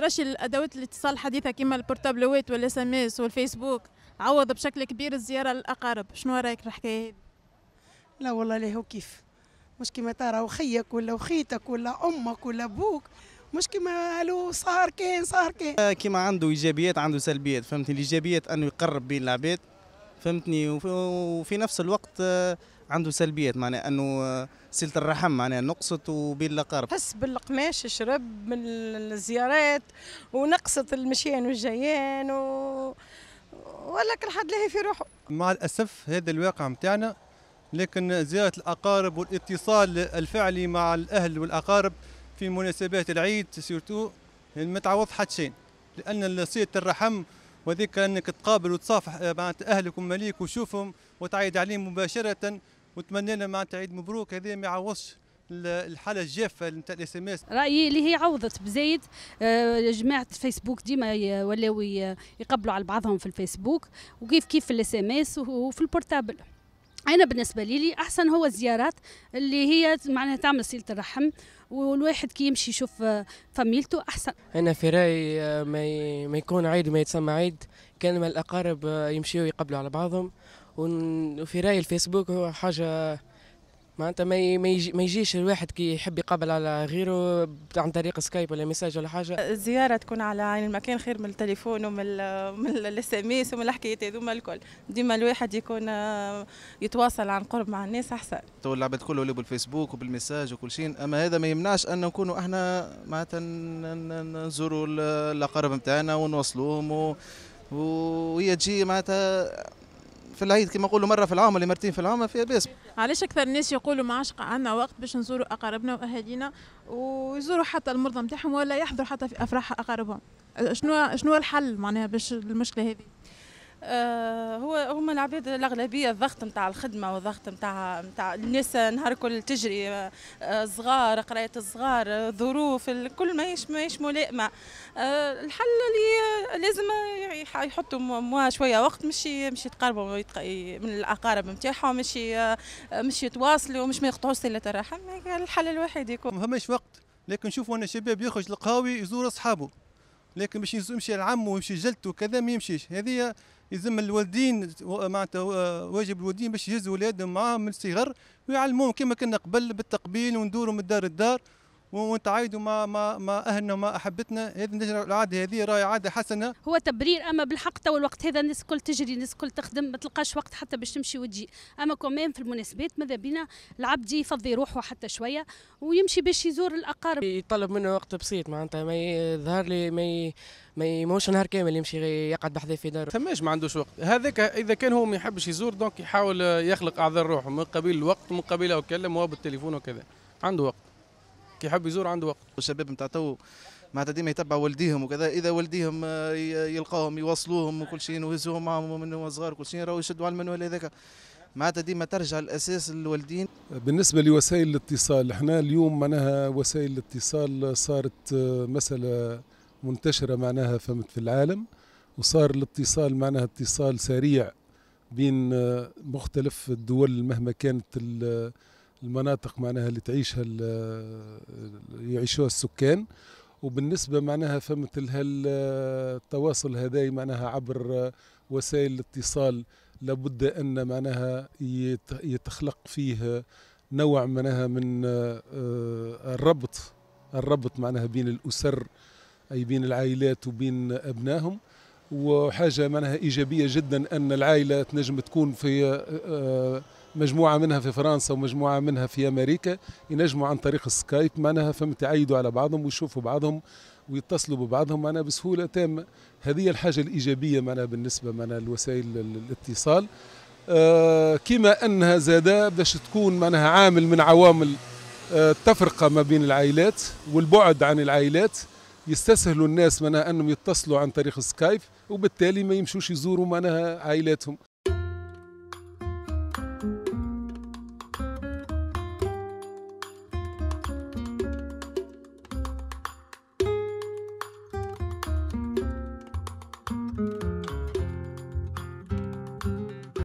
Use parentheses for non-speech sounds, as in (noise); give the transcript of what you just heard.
ترشي الادوات الاتصال الحديثه كما البورتابلوات والاس ام اس والفيسبوك عوض بشكل كبير الزياره للاقارب شنو رايك في الحكايه هذه لا والله ليه كيف مش كيما ترى وخيك ولا وخيتك ولا امك ولا ابوك مش كيما الو صار كان صار كان آه، كيما عنده ايجابيات عنده سلبيات فهمتني الايجابيات انه يقرب بين العباد فهمتني وفي نفس الوقت آه، عنده سلبيات معناها انه آه، صله الرحم معناها نقصت وبين الاقارب حس بالقماش شرب من الزيارات ونقصت المشيان والجيان و... ولكن حد لاهي في روحه مع الاسف هذا الواقع نتاعنا لكن زياره الاقارب والاتصال الفعلي مع الاهل والاقارب في مناسبات العيد سيرتو ما تعوض حد شيء لان صله الرحم وذيك انك تقابل وتصافح مع اهلك ومليك وتشوفهم وتعيد عليهم مباشره ونتمنى لنا معناتها عيد مبروك هذا ما يعوضش الحاله الجافه نتاع الاس ام اس رايي اللي هي عوضت بزايد آه، جماعه الفيسبوك ديما ولاو يقبلوا على بعضهم في الفيسبوك وكيف كيف في الاس ام اس وفي البورتابل انا بالنسبه لي احسن هو الزيارات اللي هي معناها تعمل صله الرحم والواحد كي يمشي يشوف آه، فاميلته احسن انا في رايي آه، ما يكون عيد ما يتسمى عيد كان الأقارب يمشيو يقبلوا على بعضهم وفي رأي الفيسبوك هو حاجة معناتها ما ما يجيش الواحد كي يحب يقابل على غيره عن طريق سكايب ولا ميساج ولا حاجه الزياره تكون على عين المكان خير من التليفون ومن (laughs) من الاس ام اس ومن الحكايات هذوما الكل ديما الواحد يكون آه، يتواصل عن قرب مع الناس احسن تو العباد كله اللي بالفيسبوك وبالميساج وكل شيء اما هذا ما يمنعش ان نكونوا احنا معناتها نزوروا الاقارب نتاعنا ونوصلوهم و... وهي تجي معناتها في العيد كما نقولوا مره في العام ولا مرتين في العام فيها باس علاش اكثر الناس يقولوا ما عادش عندنا وقت باش نزوروا اقاربنا واهالينا ويزوروا حتى المرضى نتاعهم ولا يحضروا حتى في افراح اقاربهم شنو شنو الحل معناها باش المشكله هذه آه، هو هما العباد الاغلبيه الضغط نتاع الخدمه والضغط نتاع نتاع الناس نهار كل تجري آه، آه، صغار قرايه الصغار ظروف كل ماهيش ماهيش ملائمه الحل اللي لازم يحطوا موا شويه وقت مش مش يتقربوا من الاقارب نتاعهم مش مش يتواصلوا مش ما يقطعوا صله الرحم الحل الوحيد يكون فماش وقت لكن شوفوا ان الشباب يخرج للقهاوي يزور اصحابه لكن باش يمشي العم ويمشي جلته وكذا ما يمشيش هذه يلزم الوالدين معناتها واجب الوالدين باش يهزوا اولادهم معاهم من الصغر ويعلموهم كما كنا قبل بالتقبيل وندوروا من دار لدار وانت عايد وما ما ما اهلنا وما احبتنا هذه نجرى العاده هذه راهي عاده حسنه هو تبرير اما بالحق تو الوقت هذا الناس الكل تجري الناس الكل تخدم ما تلقاش وقت حتى باش تمشي وتجي اما كمان في المناسبات ماذا بينا العبد يفضي روحه حتى شويه ويمشي باش يزور الاقارب يطلب منه وقت بسيط معناتها ما يظهر لي ما ي... ما يموش نهار كامل يمشي يقعد بحذاه في داره ثماش ما عندوش وقت هذاك اذا كان هو ما يحبش يزور دونك يحاول يخلق اعذار روحه من قبيل الوقت من قبيل او وهو بالتليفون وكذا عنده وقت كي يحب يزور عنده وقت الشباب نتاع تو معناتها ديما يتبع والديهم وكذا اذا والديهم آه، يلقاهم يوصلوهم وكل شيء ويهزوهم معهم من هو صغار وكل شيء راهو يشدوا على المنوال هذاك معناتها ديما ترجع الاساس للوالدين بالنسبه لوسائل الاتصال احنا اليوم معناها وسائل الاتصال صارت آه، مساله منتشره معناها فهمت في العالم وصار الاتصال معناها اتصال سريع بين آه، مختلف الدول مهما كانت المناطق معناها اللي تعيشها يعيشوها السكان وبالنسبه معناها فمثل هالتواصل هذاي معناها عبر وسائل الاتصال لابد ان معناها يتخلق فيه نوع معناها من آه، الربط الربط معناها بين الاسر اي بين العائلات وبين ابنائهم وحاجه معناها ايجابيه جدا ان العائله تنجم تكون في آه، مجموعه منها في فرنسا ومجموعه منها في امريكا ينجموا عن طريق السكايب معناها فهم تعيدوا على بعضهم ويشوفوا بعضهم ويتصلوا ببعضهم معناها بسهوله تامه هذه الحاجه الايجابيه معناها بالنسبه معناها لوسائل الاتصال آه كما انها زادا باش تكون معناها عامل من عوامل آه، التفرقه ما بين العائلات والبعد عن العائلات يستسهلوا الناس معناها انهم يتصلوا عن طريق السكايب وبالتالي ما يمشوش يزوروا معناها عائلاتهم